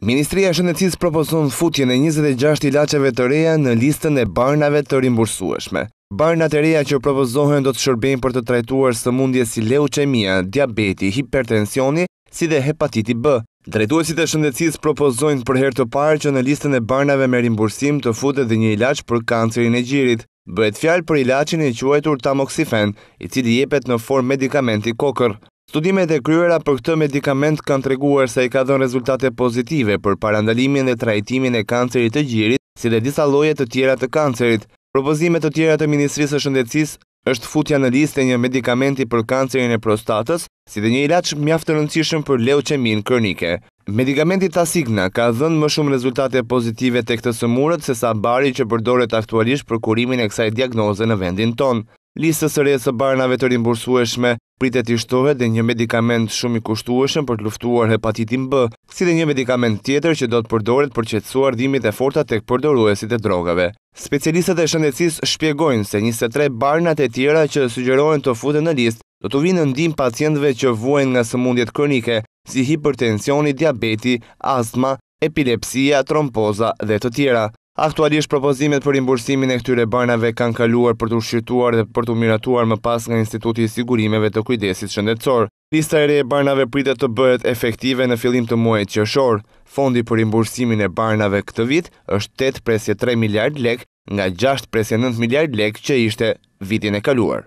Ministria Shëndetsis propozon futjen e 26 ilaceve të reja në listën e barnave të rimbursueshme. Barnat e reja që propozohen do të shërbejnë për të trajtuar së mundje si leucemia, diabeti, hipertensioni, si dhe hepatiti B. Drejtuesit e shëndetsis propozojnë për her të parë që në listën e barnave me rimbursim të futet dhe një ilaqë për kancerin e gjirit. Bëhet fjalë për ilaqin e quajtur tamoxifen, i cili jepet në formë medikamenti kokër. Studimet e kryera për këtë medikament kanë treguar se i ka dhënë rezultate pozitive për parandalimin dhe trajtimin e kancerit të gjirit, si dhe disa lojet të tjera të kancerit. Propozimet të tjera të Ministrisë Shëndecis është futja në liste një medikamenti për kancerin e prostatës, si dhe një ilaq mjaftë rëndësishëm për leuqemin kërnike. Medikamenti Tasigna ka dhënë më shumë rezultate pozitive të këtë sëmurët se sa bari që përdoret aktualisht për kurimin e kësaj diagnoze në vendin tonë. Listës së re barnave të rimbursueshme pritet të shtohet dhe një medikament shumë i kushtueshëm për të luftuar hepatitin B, si dhe një medikament tjetër që do të përdoret për qetësuar dhimbjet e forta tek përdoruesit e drogave. Specialistët e shëndetësisë shpjegojnë se 23 barnat e tjera që sugjerohen të futen në listë do të vinë në ndihmë pacientëve që vuajnë nga sëmundjet kronike, si hipertensioni, diabeti, astma, epilepsia, trompoza dhe të tjera. Aktualisht propozimet për imbursimin e këtyre barnave kanë kaluar për të shqirtuar dhe për të miratuar më pas nga Instituti i Sigurimeve të Kujdesit Shëndetsor. Lista e re e banave pritet të bëhet efektive në fillim të muajit qershor. Fondi për imbursimin e barnave këtë vit është 8.3 miliard lek nga 6.9 miliard lek që ishte vitin e kaluar.